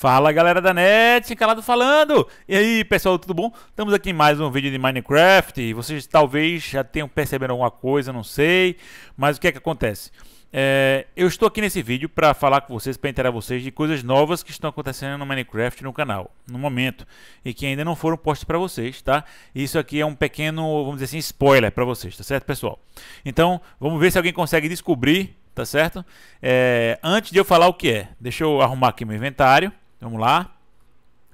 Fala galera da net, calado falando! E aí pessoal, tudo bom? Estamos aqui em mais um vídeo de Minecraft. Vocês talvez já tenham percebido alguma coisa, não sei. Mas o que é que acontece? É, eu estou aqui nesse vídeo para falar com vocês, para inteirar vocês de coisas novas que estão acontecendo no Minecraft no canal, no momento, e que ainda não foram postas para vocês, tá? Isso aqui é um pequeno, vamos dizer assim, spoiler para vocês, tá certo, pessoal? Então, vamos ver se alguém consegue descobrir, tá certo? É, antes de eu falar o que é, deixa eu arrumar aqui meu inventário Vamos lá.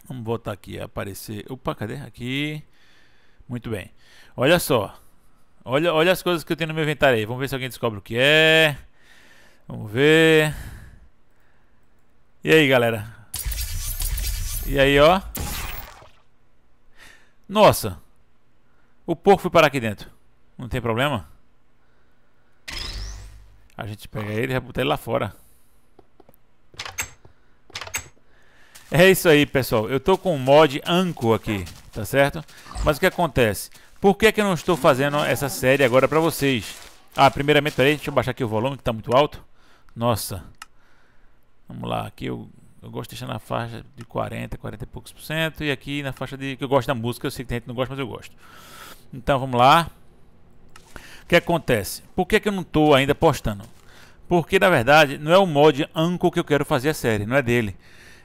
Vamos botar aqui, a aparecer. Opa, cadê? Aqui. Muito bem. Olha só. Olha, olha as coisas que eu tenho no meu inventário aí. Vamos ver se alguém descobre o que é. Vamos ver. E aí, galera? E aí, ó. Nossa. O porco foi parar aqui dentro. Não tem problema? A gente pega ele e vai botar ele lá fora. É isso aí, pessoal. Eu estou com o mod Anko aqui, tá certo? Mas o que acontece? Por que, que eu não estou fazendo essa série agora para vocês? Ah, primeiramente, peraí, deixa eu baixar aqui o volume que está muito alto. Nossa. Vamos lá, aqui eu, eu gosto de deixar na faixa de 40, 40 e poucos por cento. E aqui na faixa de... que eu gosto da música, eu sei que tem gente que não gosta, mas eu gosto. Então, vamos lá. O que acontece? Por que, que eu não estou ainda postando? Porque, na verdade, não é o mod Anko que eu quero fazer a série, não é dele.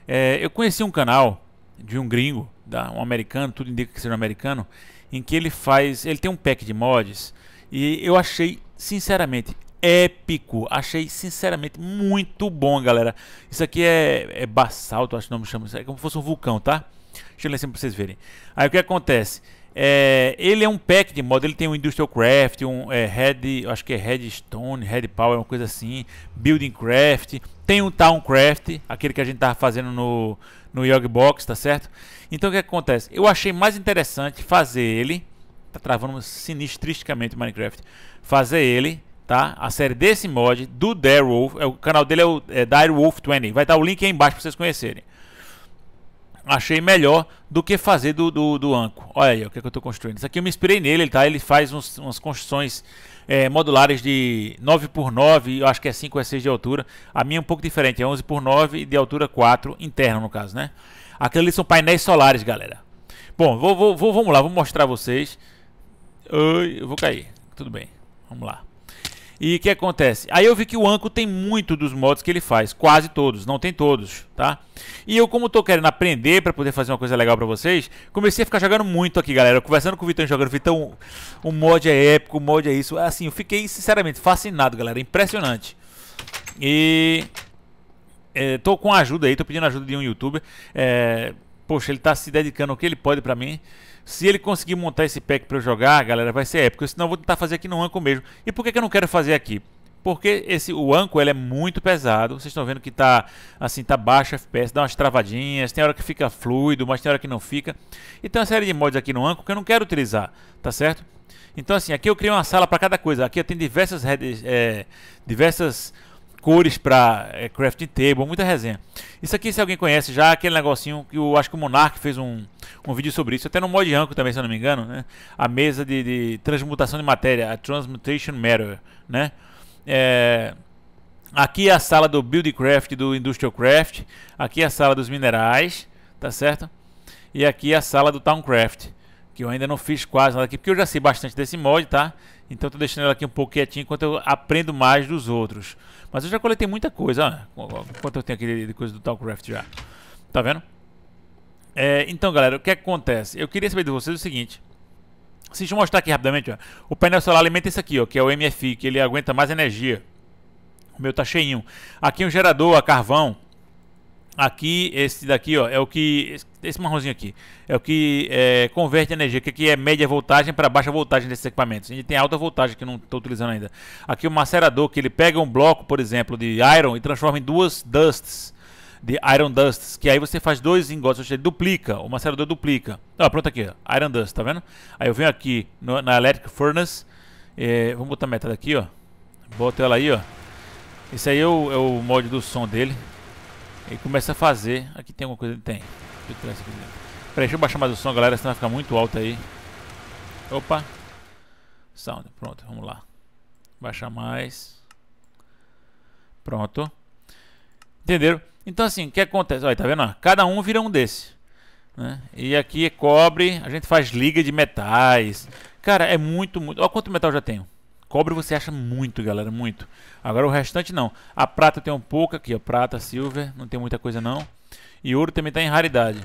É, eu conheci um canal de um gringo, da, um americano, tudo indica que seja um americano, em que ele faz, ele tem um pack de mods e eu achei sinceramente épico, achei sinceramente muito bom, galera. Isso aqui é, é basalto, acho que o nome chama, isso é como se fosse um vulcão, tá? Deixa eu ler assim pra vocês verem. Aí o que acontece? É, ele é um pack de mod, ele tem um Industrial Craft, um é, Red, acho que é Redstone, Red Power, uma coisa assim, Building Craft, tem um Town Craft, aquele que a gente tava fazendo no, no Yog Box, tá certo? Então o que, é que acontece? Eu achei mais interessante fazer ele, tá travando sinistristicamente o Minecraft, fazer ele, tá? A série desse mod, do Darewolf, é, o canal dele é o é, Darewolf20, vai estar tá o link aí embaixo para vocês conhecerem achei melhor do que fazer do, do, do Anco. Olha aí o que, é que eu estou construindo. Isso aqui eu me inspirei nele, tá? Ele faz uns, umas construções é, modulares de 9 x 9, eu acho que é 5 ou 6 é de altura. A minha é um pouco diferente, é 11 x 9 e de altura 4, interna no caso, né? Aquilo ali são painéis solares, galera. Bom, vou, vou, vou, vamos lá, vou mostrar a vocês. Eu vou cair, tudo bem, vamos lá. E o que acontece? Aí eu vi que o Anko tem muito dos mods que ele faz, quase todos, não tem todos, tá? E eu, como tô querendo aprender para poder fazer uma coisa legal para vocês, comecei a ficar jogando muito aqui, galera. Conversando com o Vitão jogando, Vitão, o mod é épico, o mod é isso. É assim, eu fiquei sinceramente fascinado, galera. Impressionante. E. É, tô com ajuda aí, tô pedindo ajuda de um youtuber. É, poxa, ele tá se dedicando o que ele pode para mim. Se ele conseguir montar esse pack para eu jogar, galera, vai ser épico. Senão eu vou tentar fazer aqui no Anco mesmo. E por que, que eu não quero fazer aqui? Porque esse, o Anco ele é muito pesado. Vocês estão vendo que tá assim, tá baixo FPS, dá umas travadinhas, tem hora que fica fluido, mas tem hora que não fica. E tem uma série de mods aqui no Anco que eu não quero utilizar, tá certo? Então assim, aqui eu criei uma sala para cada coisa. Aqui eu tenho diversas redes, é, diversas cores para é, crafting table, muita resenha. Isso aqui, se alguém conhece já, aquele negocinho que eu acho que o Monark fez um, um vídeo sobre isso, até no mod Anco também, se eu não me engano, né? A mesa de, de transmutação de matéria, a Transmutation Matter, né? É, aqui é a sala do Buildcraft, do Industrial Craft, aqui é a sala dos minerais, tá certo? E aqui é a sala do Towncraft que eu ainda não fiz quase nada aqui, porque eu já sei bastante desse mod, tá? Então estou deixando ela aqui um pouco quietinha enquanto eu aprendo mais dos outros. Mas eu já coletei muita coisa, ó, quanto eu tenho aqui de coisa do Talcraft já. Tá vendo? É, então, galera, o que acontece? Eu queria saber de vocês o seguinte. Assim, deixa eu mostrar aqui rapidamente, ó. O painel solar alimenta isso aqui, ó, que é o MFI, que ele aguenta mais energia. O meu tá cheinho. Aqui é um gerador a carvão, Aqui, esse daqui, ó, é o que. Esse marronzinho aqui. É o que é, converte energia. Que aqui é média voltagem para baixa voltagem desses equipamentos. A gente tem alta voltagem que não estou utilizando ainda. Aqui o macerador, que ele pega um bloco, por exemplo, de iron e transforma em duas dusts. De iron dusts. Que aí você faz dois ingotes, ou seja, duplica. O macerador duplica. pronto aqui, ó, iron dust, tá vendo? Aí eu venho aqui no, na electric furnace. É, vamos botar a meta daqui, ó. Bota ela aí, ó. Esse aí é o, é o mod do som dele. E começa a fazer. Aqui tem alguma coisa? Tem. Deixa eu, Peraí, deixa eu baixar mais o som, galera, senão vai ficar muito alto aí. Opa. Sound. Pronto, vamos lá. Baixar mais. Pronto. Entenderam? Então assim, o que acontece? Olha, tá vendo? Cada um vira um desse. Né? E aqui é cobre, a gente faz liga de metais. Cara, é muito, muito. Olha quanto metal já tenho. Cobre você acha muito, galera, muito. Agora o restante não. A prata tem um pouco aqui, ó. Prata, silver, não tem muita coisa não. E ouro também está em raridade.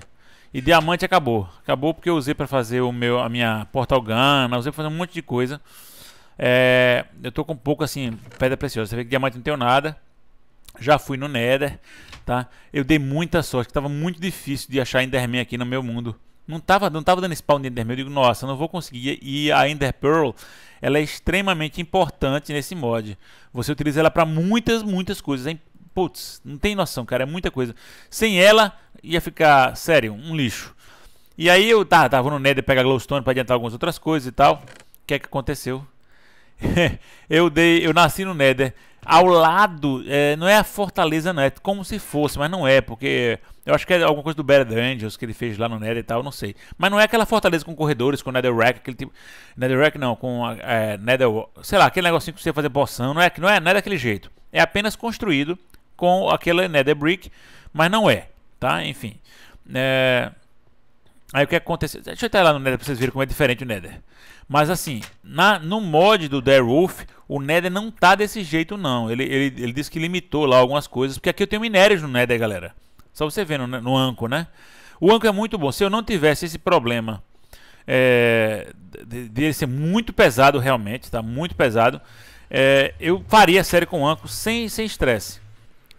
E diamante acabou. Acabou porque eu usei para fazer o meu, a minha portal gana, usei para fazer um monte de coisa. É, eu tô com pouco assim, pedra preciosa. Você vê que diamante não tem nada. Já fui no Nether, tá? Eu dei muita sorte, que tava muito difícil de achar Enderman aqui no meu mundo, não estava não tava dando spawn de Enderman. Eu digo, nossa, eu não vou conseguir. E a Ender Pearl, ela é extremamente importante nesse mod. Você utiliza ela para muitas, muitas coisas. É, putz, não tem noção, cara. É muita coisa. Sem ela, ia ficar, sério, um lixo. E aí eu tá, tava no Nether pegar glowstone para adiantar algumas outras coisas e tal. O que é que aconteceu? eu dei, eu nasci no Nether ao lado, é, não é a Fortaleza, não, é como se fosse, mas não é, porque eu acho que é alguma coisa do Bad Angels que ele fez lá no Nether e tal, não sei. Mas não é aquela Fortaleza com corredores, com Netherrack, aquele tipo. Netherrack não, com é, Nether. Sei lá, aquele negocinho que você fazer poção, não é, não, é, não é daquele jeito. É apenas construído com aquele Nether Brick, mas não é, tá? Enfim. É. Aí o que aconteceu? Deixa eu entrar lá no Nether pra vocês verem como é diferente o Nether. Mas assim, na, no mod do Darewolf, o Nether não tá desse jeito não. Ele, ele, ele disse que limitou lá algumas coisas, porque aqui eu tenho minérios no Nether, galera. Só você vendo né, no, Anko, né? O Anko é muito bom. Se eu não tivesse esse problema é, de, de ser muito pesado realmente, tá muito pesado, é, eu faria a série com o Anko sem estresse, sem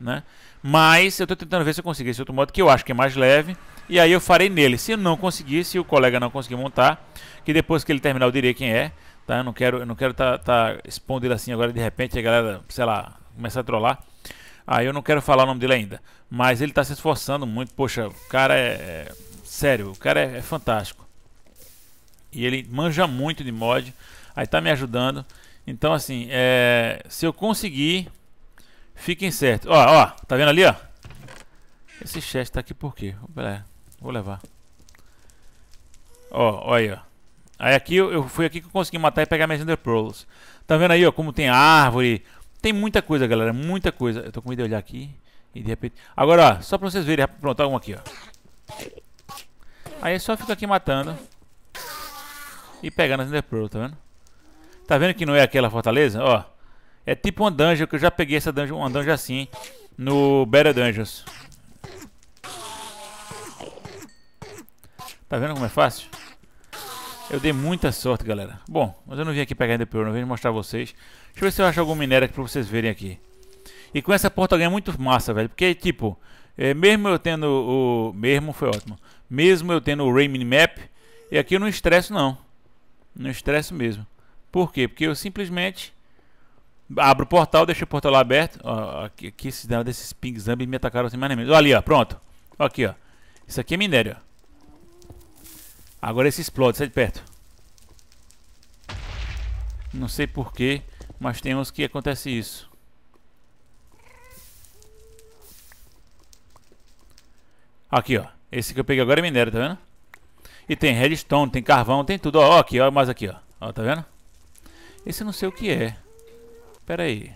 né? Mas eu tô tentando ver se eu consigo esse outro modo, que eu acho que é mais leve e aí eu farei nele. Se não conseguir, se o colega não conseguir montar, que depois que ele terminar eu direi quem é, tá? Eu não quero, estar não quero tá, tá expondo ele assim agora de repente a galera, sei lá, começar a trollar. Aí ah, eu não quero falar o nome dele ainda, mas ele está se esforçando muito. Poxa, o cara é, é sério, o cara é, é, fantástico. E ele manja muito de mod, aí está me ajudando. Então assim, é, se eu conseguir, fiquem certos. Ó, ó, tá vendo ali, ó? Esse chat tá aqui por quê? Vou Vou levar. Ó, olha. Aí aqui eu, eu fui aqui que eu consegui matar e pegar minhas Ender Pearls. Tá vendo aí, ó, como tem árvore. Tem muita coisa, galera, muita coisa. Eu tô com medo de olhar aqui e de repente... Agora, ó, só pra vocês verem, pronto, alguma tá aqui, ó. Aí é só fica aqui matando. E pegando as Ender Pearls, tá vendo? Tá vendo que não é aquela fortaleza? Ó, é tipo uma dungeon, que eu já peguei essa dungeon, uma dungeon assim, no Better Dungeons. Tá vendo como é fácil? Eu dei muita sorte, galera. Bom, mas eu não vim aqui pegar de pior, não vim mostrar a vocês. Deixa eu ver se eu acho algum minério aqui pra vocês verem aqui. E com essa porta ganho muito massa, velho. Porque, tipo, é, mesmo eu tendo o... Mesmo foi ótimo. Mesmo eu tendo o Rayman Map, e aqui eu não estresso, não. Não estresso mesmo. Por quê? Porque eu simplesmente abro o portal, deixo o portal lá aberto. Ó, aqui, aqui esses, desses ping zombies me atacaram sem mais nem menos. Ó, ali, ó, pronto. Ó, aqui, ó. Isso aqui é minério, ó. Agora esse explode, sai de perto. Não sei porquê, mas tem uns que acontece isso. Aqui, ó. Esse que eu peguei agora é minério, tá vendo? E tem redstone, tem carvão, tem tudo. Ó, ó aqui, ó. Mais aqui, ó. Ó, tá vendo? Esse eu não sei o que é. Pera aí.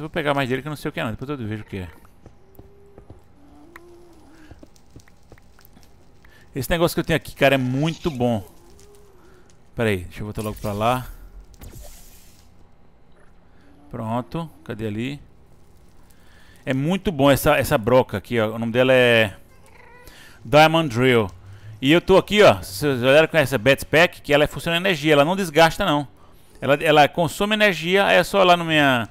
eu vou pegar mais dele que eu não sei o que é não. Depois eu vejo o que é. Esse negócio que eu tenho aqui, cara, é muito bom. Pera aí, deixa eu voltar logo pra lá. Pronto, cadê ali? É muito bom essa, essa broca aqui, ó. O nome dela é Diamond Drill. E eu tô aqui, ó. Vocês olharam com essa Bats Pack, que ela funciona energia, ela não desgasta não. Ela, ela consome energia, aí é só lá no minha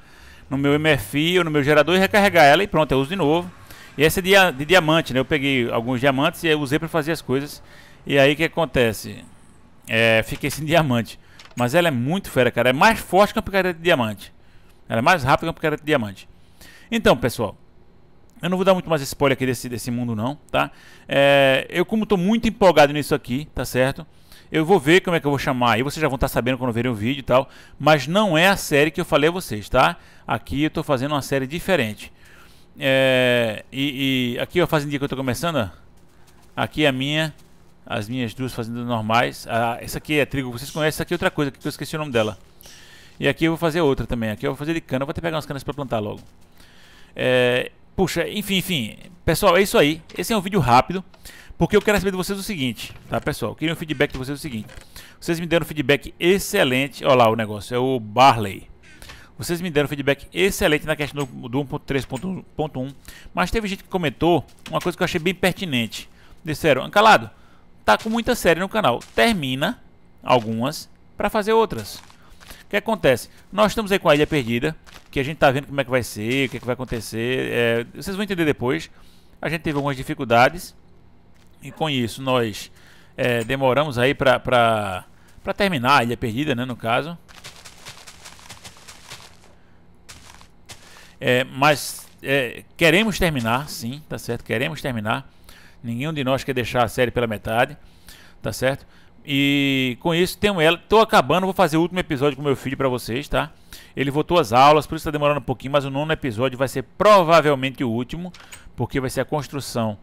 no meu MFI ou no meu gerador e recarregar ela e pronto, eu uso de novo. E essa é de, de diamante, né? Eu peguei alguns diamantes e usei para fazer as coisas. E aí o que acontece? É, fiquei sem diamante. Mas ela é muito fera, cara. É mais forte que uma picareta de diamante. Ela é mais rápida que uma picareta de diamante. Então, pessoal. Eu não vou dar muito mais spoiler aqui desse, desse mundo não, tá? É, eu como estou muito empolgado nisso aqui, tá certo? Eu vou ver como é que eu vou chamar aí, vocês já vão estar sabendo quando verem o vídeo e tal. Mas não é a série que eu falei a vocês, tá? Aqui eu estou fazendo uma série diferente. É, e, e, aqui a fazendinha que eu estou começando, aqui é a minha, as minhas duas fazendas normais. Ah, essa aqui é trigo, vocês conhecem, essa aqui é outra coisa, que eu esqueci o nome dela. E aqui eu vou fazer outra também, aqui eu vou fazer de cana, vou até pegar umas canas para plantar logo. É, puxa, enfim, enfim, pessoal, é isso aí. Esse é um vídeo rápido. Porque eu quero saber de vocês o seguinte, tá, pessoal? Eu queria um feedback de vocês o seguinte. Vocês me deram um feedback excelente. Olha lá o negócio, é o Barley. Vocês me deram um feedback excelente na questão do, 1.3.1. Mas teve gente que comentou uma coisa que eu achei bem pertinente. Disseram, Ancalado, tá com muita série no canal. Termina algumas para fazer outras. O que acontece? Nós estamos aí com a Ilha Perdida, que a gente tá vendo como é que vai ser, o que, é que vai acontecer. É, vocês vão entender depois. A gente teve algumas dificuldades e com isso nós é, demoramos aí para terminar a Ilha Perdida, né, no caso. É, mas é, queremos terminar, sim, tá certo? Queremos terminar. Nenhum de nós quer deixar a série pela metade, tá certo? E com isso tenho ela. Tô acabando, vou fazer o último episódio com meu filho para vocês, tá? Ele voltou às aulas, por isso tá demorando um pouquinho, mas o nono episódio vai ser provavelmente o último, porque vai ser a construção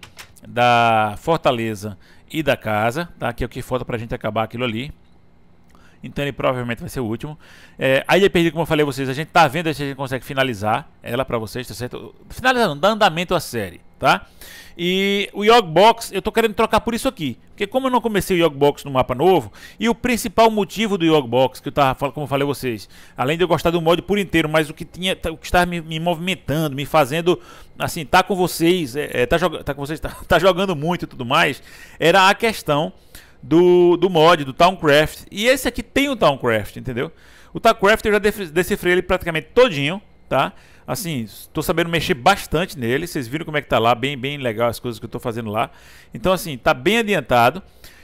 da fortaleza e da casa, tá? Que é o que falta a gente acabar aquilo ali. Então ele provavelmente vai ser o último. É, a Ilha como eu falei a vocês, a gente tá vendo se a gente consegue finalizar ela para vocês, tá certo? Finalizar não, dá andamento à série, tá? E o Yog Box, eu tô querendo trocar por isso aqui. Porque como eu não comecei o Yog Box no mapa novo, e o principal motivo do Yog Box, que eu tava como eu falei a vocês, além de eu gostar do mod por inteiro, mas o que tinha, tá, o que estava me, me movimentando, me fazendo, assim, tá com vocês, é, é tá, tá com vocês, tá, tá jogando muito e tudo mais, era a questão do, do mod, do Towncraft. E esse aqui tem o Towncraft, entendeu? O Towncraft eu já decifrei ele praticamente todinho, tá? Assim, estou sabendo mexer bastante nele. Vocês viram como é que tá lá, bem, bem legal as coisas que eu estou fazendo lá. Então, assim, tá bem adiantado,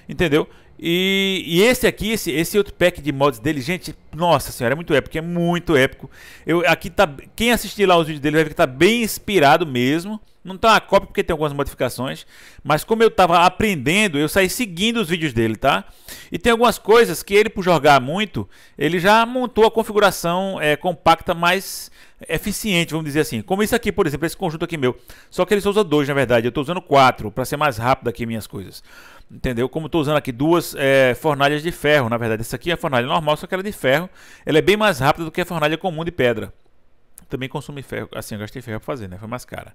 entendeu? E, e, esse aqui, esse, esse outro pack de mods dele, gente, nossa senhora, é muito épico, é muito épico. Eu, aqui tá, quem assistir lá os vídeos dele vai ver que tá bem inspirado mesmo não tá uma cópia porque tem algumas modificações, mas como eu estava aprendendo, eu saí seguindo os vídeos dele, tá? E tem algumas coisas que ele, por jogar muito, ele já montou a configuração é, compacta mais eficiente, vamos dizer assim. Como isso aqui, por exemplo, esse conjunto aqui meu. Só que ele só usa dois, na verdade. Eu estou usando quatro para ser mais rápido aqui minhas coisas. Entendeu? Como estou usando aqui duas é, fornalhas de ferro, na verdade. Essa aqui é a fornalha normal, só que ela é de ferro. Ela é bem mais rápida do que a fornalha comum de pedra. Também consome ferro, assim, eu gastei ferro para fazer, né? Foi mais cara.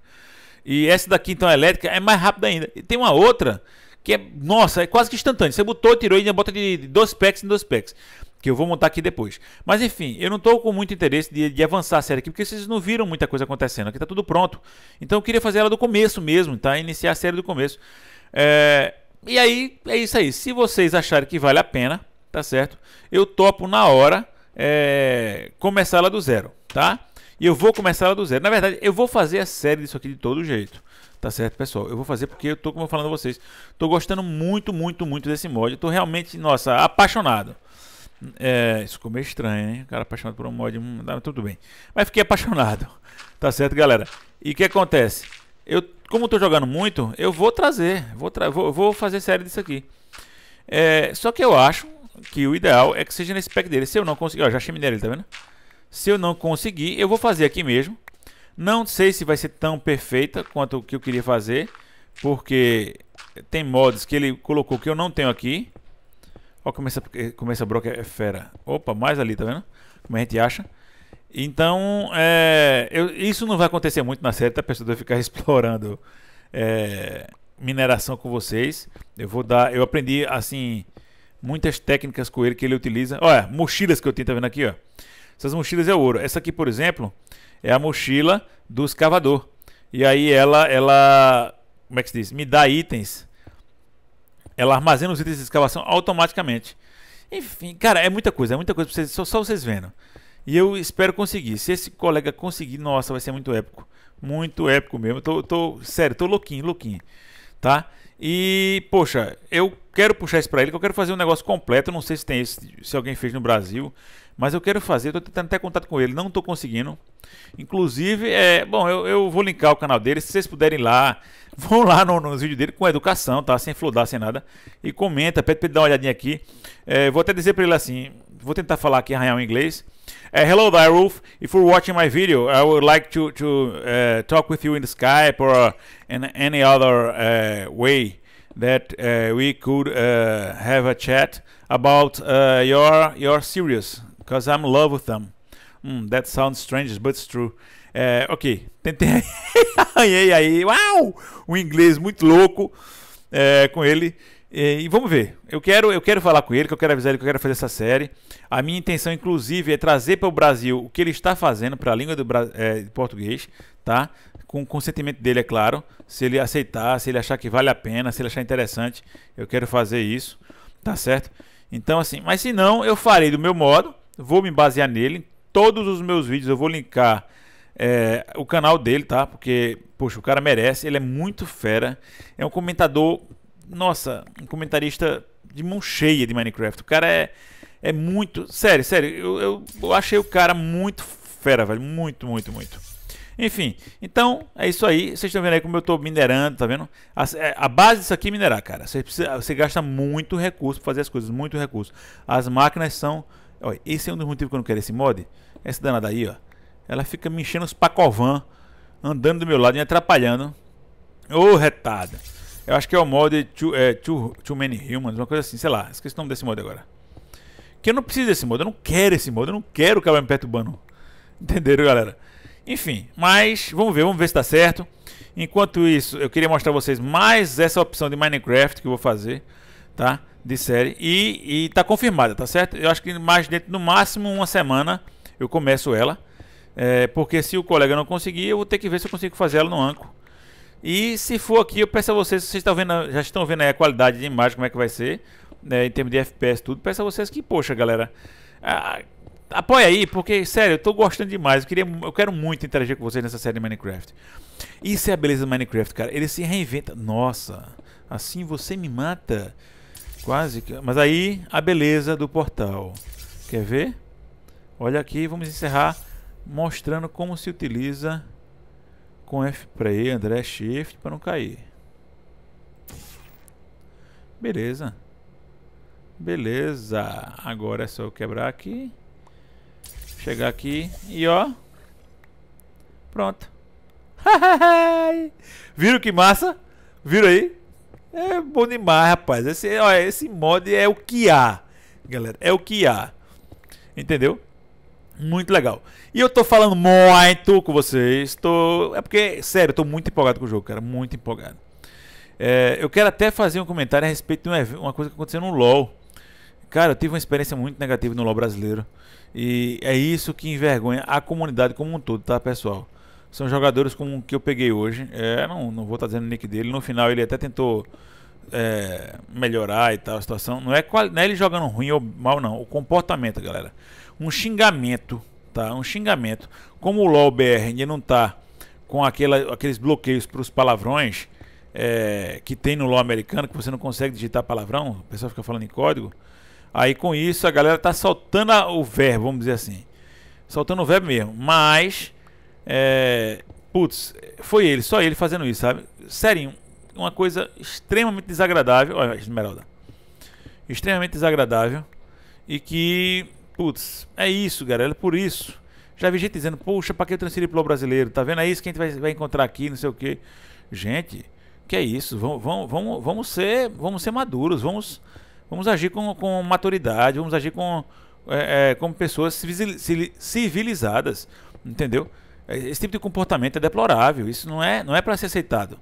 E essa daqui, então, elétrica, é mais rápida ainda. E tem uma outra que é, nossa, é quase que Você botou, tirou e bota de, dois packs em dois packs. Que eu vou montar aqui depois. Mas enfim, eu não estou com muito interesse de, de, avançar a série aqui, porque vocês não viram muita coisa acontecendo. Aqui está tudo pronto. Então eu queria fazer ela do começo mesmo, tá? Iniciar a série do começo. É... E aí, é isso aí. Se vocês acharem que vale a pena, tá certo? Eu topo na hora é... começar ela do zero, tá? E eu vou começar ela do zero. Na verdade, eu vou fazer a série disso aqui de todo jeito. Tá certo, pessoal? Eu vou fazer porque eu tô, como eu falando a vocês, tô gostando muito, muito, muito desse mod. Eu tô realmente, nossa, apaixonado. É, isso ficou meio estranho, hein? O cara apaixonado por um mod, hum, tudo bem. Mas fiquei apaixonado. Tá certo, galera? E o que acontece? Eu, como eu tô jogando muito, eu vou trazer, vou, tra vou, vou fazer série disso aqui. É, só que eu acho que o ideal é que seja nesse pack dele. Se eu não conseguir, ó, já achei minério, tá vendo? Se eu não conseguir, eu vou fazer aqui mesmo. Não sei se vai ser tão perfeita quanto o que eu queria fazer, porque tem mods que ele colocou que eu não tenho aqui. Ó, como essa, a broca é fera. Opa, mais ali, tá vendo? Como a gente acha. Então, é, eu, isso não vai acontecer muito na série, tá? A pessoa vai ficar explorando é, mineração com vocês. Eu vou dar, eu aprendi assim muitas técnicas com ele que ele utiliza. Olha, é, mochilas que eu tenho, tá vendo aqui, ó. Essas mochilas é ouro. Essa aqui, por exemplo, é a mochila do escavador. E aí ela, ela, como é que se diz? Me dá itens. Ela armazena os itens de escavação automaticamente. Enfim, cara, é muita coisa, é muita coisa pra vocês, só, só vocês vendo. E eu espero conseguir. Se esse colega conseguir, nossa, vai ser muito épico. Muito épico mesmo. Tô, tô sério, tô louquinho, louquinho. Tá? E, poxa, eu quero puxar isso pra ele, que eu quero fazer um negócio completo. não sei se tem esse, se alguém fez no Brasil. Mas eu quero fazer, estou tentando até contato com ele, não estou conseguindo. Inclusive, é, bom, eu, eu, vou linkar o canal dele, se vocês puderem ir lá, vão lá nos no, no vídeos dele com educação, tá? Sem flodar, sem nada. E comenta, pede para ele dar uma olhadinha aqui. É, vou até dizer para ele assim, vou tentar falar aqui arranhar em inglês. Uh, hello there, If you're watching my video, I would like to, to uh, talk with you in Skype or uh, in any other é, way that we could have a chat about your your series because I'm in love with them. Hmm, that sounds strange, but it's true. É, ok, tentei. Arranhei aí. Uau! Um inglês muito louco é, com ele. e vamos ver. Eu quero, eu quero falar com ele, que eu quero avisar ele que eu quero fazer essa série. A minha intenção, inclusive, é trazer para o Brasil o que ele está fazendo para a língua do é, português, tá? Com o consentimento dele, é claro. Se ele aceitar, se ele achar que vale a pena, se ele achar interessante, eu quero fazer isso, tá certo? Então, assim, mas se não, eu farei do meu modo vou me basear nele. Todos os meus vídeos eu vou linkar é, o canal dele, tá? Porque, poxa, o cara merece, ele é muito fera. É um comentador, nossa, um comentarista de mão cheia de Minecraft. O cara é, é muito. Sério, sério, eu, eu, eu achei o cara muito fera, velho. Muito, muito, muito. Enfim, então é isso aí. Vocês estão vendo aí como eu estou minerando, tá vendo? A, é, a, base disso aqui é minerar, cara. Você, precisa, você gasta muito recurso para fazer as coisas, muito recurso. As máquinas são Olha, esse é um dos motivos que eu não quero esse mod. Essa danada aí, ó. Ela fica me enchendo os pacovan, andando do meu lado e me atrapalhando. Ô, oh, retada. Eu acho que é o mod too, é, too, too Many Humans, uma coisa assim, sei lá. Esqueci o nome desse mod agora. Que eu não preciso desse mod, eu não quero esse mod, eu não quero que ela me perturbando. Entenderam, galera? Enfim, mas vamos ver, vamos ver se tá certo. Enquanto isso, eu queria mostrar a vocês mais essa opção de Minecraft que eu vou fazer tá? De série. E, e tá confirmada, tá certo? Eu acho que mais dentro, no máximo uma semana, eu começo ela. É, porque se o colega não conseguir, eu vou ter que ver se eu consigo fazer ela no Anco. E se for aqui, eu peço a vocês, vocês estão vendo, já estão vendo aí a qualidade de imagem, como é que vai ser, né, em termos de FPS, tudo, peço a vocês que, poxa, galera, a, apoia aí, porque, sério, eu tô gostando demais, eu, queria, eu quero muito interagir com vocês nessa série de Minecraft. Isso é a beleza do Minecraft, cara, ele se reinventa, nossa, assim você me mata. Quase Mas aí a beleza do portal. Quer ver? Olha aqui, vamos encerrar mostrando como se utiliza com F-Prey, para André Shift para não cair. Beleza. Beleza. Agora é só eu quebrar aqui. Chegar aqui e ó. Pronto. Viram que massa? Viram aí? É bom demais, rapaz. Esse, ó, esse mod é o que há, galera. É o que há. Entendeu? Muito legal. E eu tô falando muito com vocês. Tô... É porque, sério, eu tô muito empolgado com o jogo, cara. Muito empolgado. É, eu quero até fazer um comentário a respeito de uma coisa que aconteceu no LoL. Cara, eu tive uma experiência muito negativa no LoL brasileiro. E é isso que envergonha a comunidade como um todo, tá, pessoal? são jogadores como que eu peguei hoje. É, não, não vou estar dizendo o nick dele. No final ele até tentou é, melhorar e tal a situação. Não é, não é ele jogando ruim ou mal, não. O comportamento, galera. Um xingamento, tá? Um xingamento. Como o LOL BR ainda não tá com aquela, aqueles bloqueios para os palavrões é, que tem no LOL americano, que você não consegue digitar palavrão, o pessoal fica falando em código. Aí com isso a galera tá soltando o verbo, vamos dizer assim. Soltando o verbo mesmo. Mas é, putz, foi ele, só ele fazendo isso, sabe? Sério, uma coisa extremamente desagradável. Olha, Esmeralda. Extremamente desagradável. E que, putz, é isso, galera, é por isso. Já vi gente dizendo, poxa, pra que eu transferi pro brasileiro? Tá vendo? É isso que a gente vai, vai encontrar aqui, não sei o quê. Gente, que é isso? Vamos, vamos, vamos, ser, vamos ser maduros, vamos, vamos agir com, com maturidade, vamos agir com, é, é, como pessoas civilizadas, entendeu? Esse tipo de comportamento é deplorável. Isso não é, não é para ser aceitado.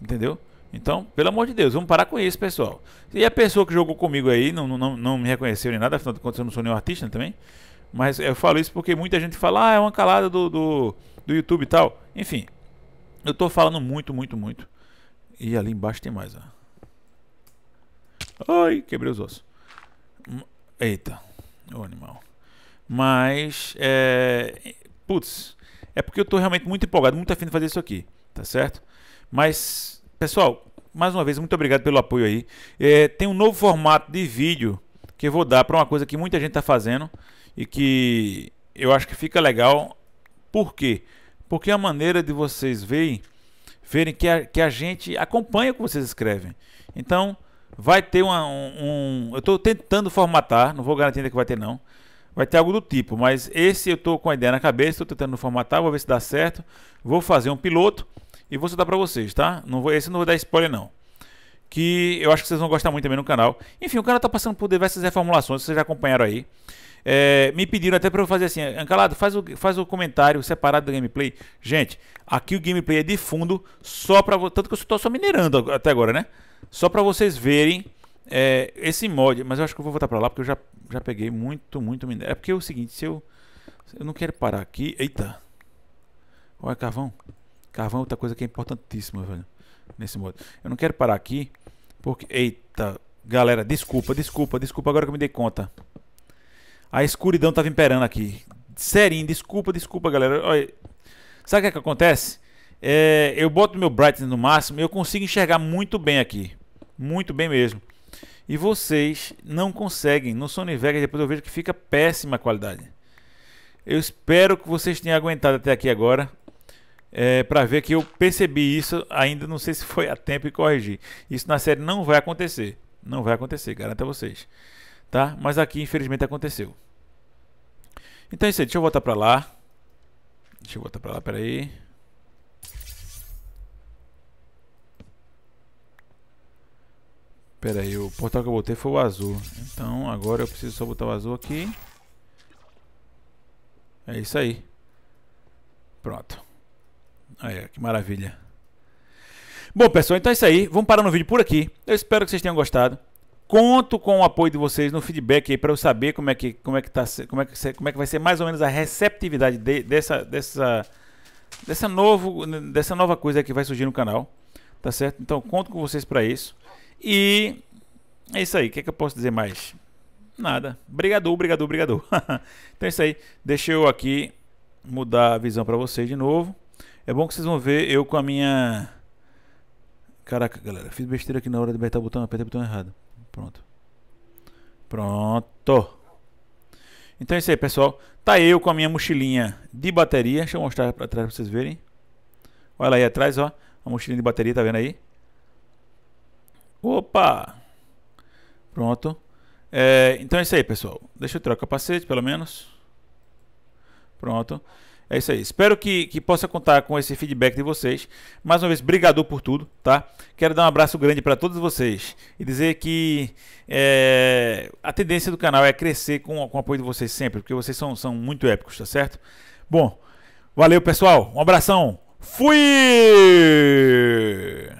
Entendeu? Então, pelo amor de Deus, vamos parar com isso, pessoal. E a pessoa que jogou comigo aí não, não, não me reconheceu nem nada, afinal de contas eu não sou nenhum artista também. Mas eu falo isso porque muita gente fala, ah, é uma calada do, do, do YouTube e tal. Enfim, eu tô falando muito, muito, muito. E ali embaixo tem mais, ó. Ai, quebrei os ossos. Hum, eita, o animal. Mas, é... Putz, é porque eu estou realmente muito empolgado, muito afim de fazer isso aqui, tá certo? Mas, pessoal, mais uma vez, muito obrigado pelo apoio aí. É, tem um novo formato de vídeo que eu vou dar para uma coisa que muita gente está fazendo e que eu acho que fica legal. Por quê? Porque a maneira de vocês verem, verem que, a, que a gente acompanha o que vocês escrevem. Então, vai ter uma, um, um Eu estou tentando formatar, não vou garantir que vai ter não. Vai ter algo do tipo, mas esse eu estou com a ideia na cabeça, estou tentando formatar, vou ver se dá certo. Vou fazer um piloto e vou soltar para vocês, tá? Não vou, esse não vou dar spoiler não. Que eu acho que vocês vão gostar muito também no canal. Enfim, o cara está passando por diversas reformulações, vocês já acompanharam aí. É, me pediram até para eu fazer assim, Ancalado, faz o, faz o comentário separado do gameplay. Gente, aqui o gameplay é de fundo, só para tanto que eu estou só minerando até agora, né? Só para vocês verem é, esse mod, mas eu acho que eu vou voltar para lá porque eu já, já peguei muito, muito minério. É porque é o seguinte, se eu, eu não quero parar aqui. Eita! Olha carvão? Carvão é outra coisa que é importantíssima, velho. Nesse modo. Eu não quero parar aqui porque. Eita! Galera, desculpa, desculpa, desculpa agora que eu me dei conta. A escuridão tava imperando aqui. Serinho, desculpa, desculpa, galera. Olha, sabe o que, é que acontece? É, eu boto meu brightness no máximo e eu consigo enxergar muito bem aqui. Muito bem mesmo e vocês não conseguem. No Sony Vegas depois eu vejo que fica péssima a qualidade. Eu espero que vocês tenham aguentado até aqui agora. É, para ver que eu percebi isso, ainda não sei se foi a tempo e corrigir. Isso na série não vai acontecer. Não vai acontecer, garanto a vocês. Tá? Mas aqui infelizmente aconteceu. Então é isso aí, deixa eu voltar para lá. Deixa eu voltar para lá, peraí. aí. Pera aí, o portal que eu botei foi o azul. Então agora eu preciso só botar o azul aqui. É isso aí. Pronto. Aí, que maravilha. Bom, pessoal, então é isso aí. Vamos parar no vídeo por aqui. Eu espero que vocês tenham gostado. Conto com o apoio de vocês no feedback aí para eu saber como é que como é que tá, como é que como é que vai ser mais ou menos a receptividade de, dessa dessa dessa novo dessa nova coisa que vai surgir no canal, tá certo? Então conto com vocês para isso. E é isso aí. O que, é que eu posso dizer mais? Nada. Obrigado, obrigado, obrigado. então é isso aí. Deixa eu aqui mudar a visão para vocês de novo. É bom que vocês vão ver eu com a minha... Caraca, galera. Fiz besteira aqui na hora de apertar o botão. Apertei o botão errado. Pronto. Pronto. Então é isso aí, pessoal. Tá eu com a minha mochilinha de bateria. Deixa eu mostrar para trás para vocês verem. Olha aí atrás, ó. A mochilinha de bateria, tá vendo aí? Opa! Pronto. É, então é isso aí, pessoal. Deixa eu trocar o capacete, pelo menos. Pronto. É isso aí. Espero que, que possa contar com esse feedback de vocês. Mais uma vez, obrigado por tudo, tá? Quero dar um abraço grande para todos vocês e dizer que é, a tendência do canal é crescer com, com o apoio de vocês sempre, porque vocês são, são muito épicos, tá certo? Bom, valeu, pessoal. Um abração. Fui!